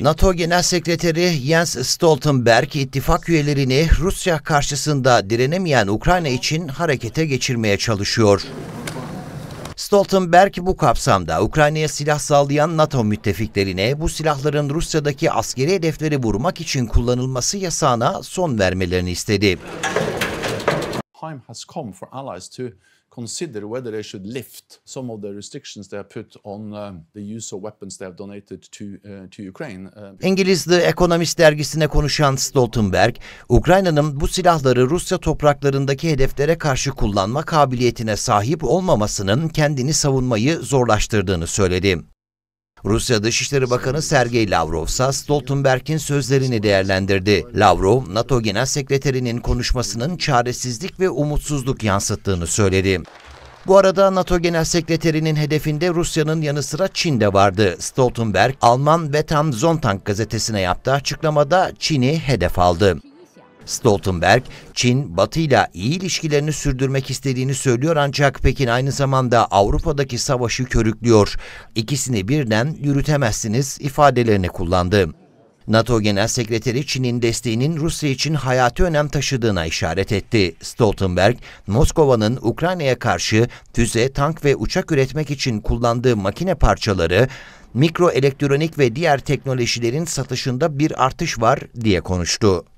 NATO Genel Sekreteri Jens Stoltenberg ittifak üyelerini Rusya karşısında direnemeyen Ukrayna için harekete geçirmeye çalışıyor. Stoltenberg bu kapsamda Ukrayna'ya silah sallayan NATO müttefiklerine bu silahların Rusya'daki askeri hedefleri vurmak için kullanılması yasağına son vermelerini istedi time has come for allies to consider whether they should lift some of the restrictions they have put on um, the use of weapons they have donated to uh, to Ukraine. İngiliz uh, The Economist dergisine konuşan Stoltenberg, Ukrayna'nın bu silahları Rusya topraklarındaki hedeflere karşı kullanma kabiliyetine sahip olmamasının kendini savunmayı zorlaştırdığını söyledi. Rusya Dışişleri Bakanı Sergey Lavrov ise Stoltenberg'in sözlerini değerlendirdi. Lavrov, NATO Genel Sekreterinin konuşmasının çaresizlik ve umutsuzluk yansıttığını söyledi. Bu arada NATO Genel Sekreterinin hedefinde Rusya'nın yanı sıra Çin de vardı. Stoltenberg, Alman Wetam Sonntag gazetesine yaptığı açıklamada Çin'i hedef aldı. Stoltenberg, Çin, Batı ile iyi ilişkilerini sürdürmek istediğini söylüyor ancak Pekin aynı zamanda Avrupa'daki savaşı körüklüyor. İkisini birden yürütemezsiniz ifadelerini kullandı. NATO Genel Sekreteri Çin'in desteğinin Rusya için hayati önem taşıdığına işaret etti. Stoltenberg, Moskova'nın Ukrayna'ya karşı füze, tank ve uçak üretmek için kullandığı makine parçaları, mikroelektronik ve diğer teknolojilerin satışında bir artış var diye konuştu.